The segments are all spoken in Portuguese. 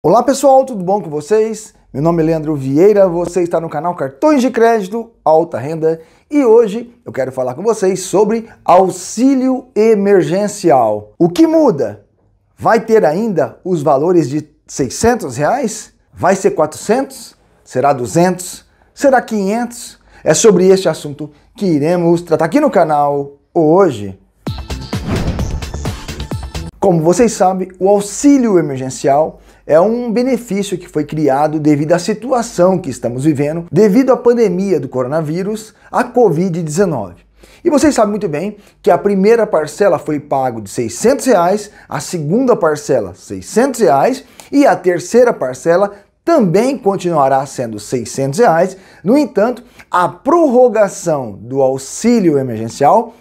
Olá pessoal, tudo bom com vocês? Meu nome é Leandro Vieira, você está no canal Cartões de Crédito Alta Renda e hoje eu quero falar com vocês sobre auxílio emergencial. O que muda? Vai ter ainda os valores de 600 reais? Vai ser 400? Será 200? Será 500? É sobre este assunto que iremos tratar aqui no canal hoje. Como vocês sabem, o auxílio emergencial é um benefício que foi criado devido à situação que estamos vivendo, devido à pandemia do coronavírus, a Covid-19. E vocês sabem muito bem que a primeira parcela foi pago de 600 reais, a segunda parcela 600 reais e a terceira parcela também continuará sendo 600 reais. No entanto, a prorrogação do auxílio emergencial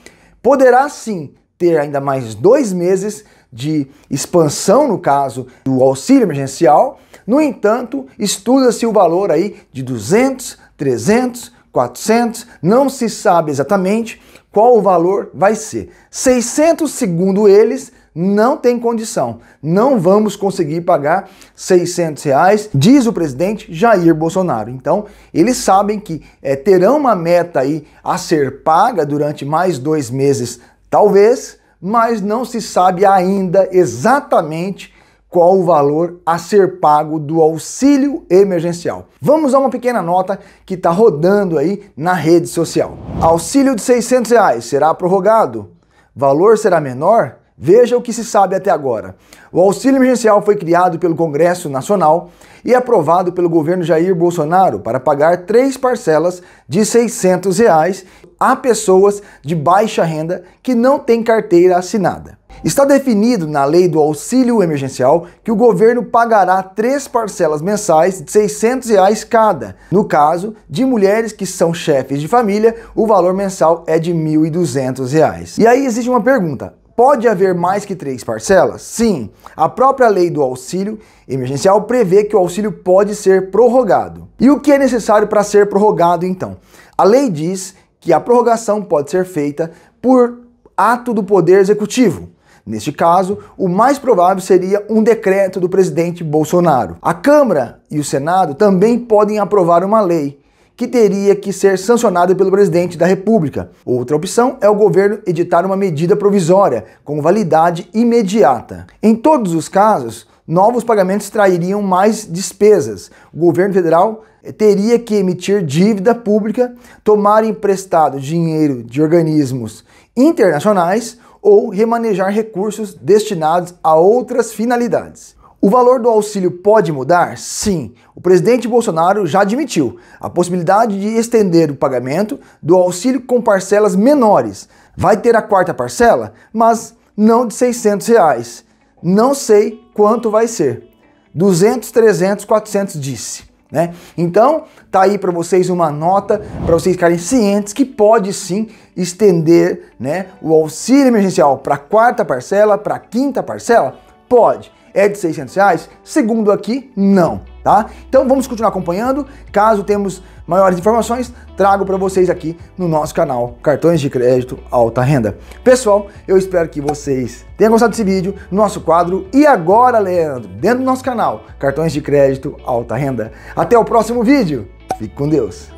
poderá sim ter ainda mais dois meses de expansão, no caso do auxílio emergencial. No entanto, estuda-se o valor aí de 200, 300, 400, não se sabe exatamente qual o valor vai ser. 600, segundo eles, não tem condição, não vamos conseguir pagar 600 reais, diz o presidente Jair Bolsonaro. Então, eles sabem que é, terão uma meta aí a ser paga durante mais dois meses Talvez, mas não se sabe ainda exatamente qual o valor a ser pago do auxílio emergencial. Vamos a uma pequena nota que está rodando aí na rede social. Auxílio de 600 reais será prorrogado? Valor será menor? Veja o que se sabe até agora. O auxílio emergencial foi criado pelo Congresso Nacional e aprovado pelo governo Jair Bolsonaro para pagar três parcelas de R$ 600 reais a pessoas de baixa renda que não têm carteira assinada. Está definido na lei do auxílio emergencial que o governo pagará três parcelas mensais de 600 reais cada. No caso de mulheres que são chefes de família, o valor mensal é de 1.200 reais. E aí existe uma pergunta: Pode haver mais que três parcelas? Sim, a própria lei do auxílio emergencial prevê que o auxílio pode ser prorrogado. E o que é necessário para ser prorrogado então? A lei diz que a prorrogação pode ser feita por ato do Poder Executivo. Neste caso, o mais provável seria um decreto do presidente Bolsonaro. A Câmara e o Senado também podem aprovar uma lei que teria que ser sancionado pelo presidente da República. Outra opção é o governo editar uma medida provisória com validade imediata. Em todos os casos, novos pagamentos trairiam mais despesas. O governo federal eh, teria que emitir dívida pública, tomar emprestado dinheiro de organismos internacionais ou remanejar recursos destinados a outras finalidades. O valor do auxílio pode mudar? Sim. O presidente Bolsonaro já admitiu a possibilidade de estender o pagamento do auxílio com parcelas menores. Vai ter a quarta parcela, mas não de 600 reais. Não sei quanto vai ser. 200, 300, 400 disse. Né? Então, tá aí para vocês uma nota para vocês ficarem cientes que pode sim estender né, o auxílio emergencial para quarta parcela, para quinta parcela? Pode é de 600 reais? Segundo aqui, não, tá? Então vamos continuar acompanhando. Caso temos maiores informações, trago para vocês aqui no nosso canal Cartões de Crédito Alta Renda. Pessoal, eu espero que vocês tenham gostado desse vídeo, nosso quadro E Agora, Leandro, dentro do nosso canal Cartões de Crédito Alta Renda. Até o próximo vídeo. Fique com Deus.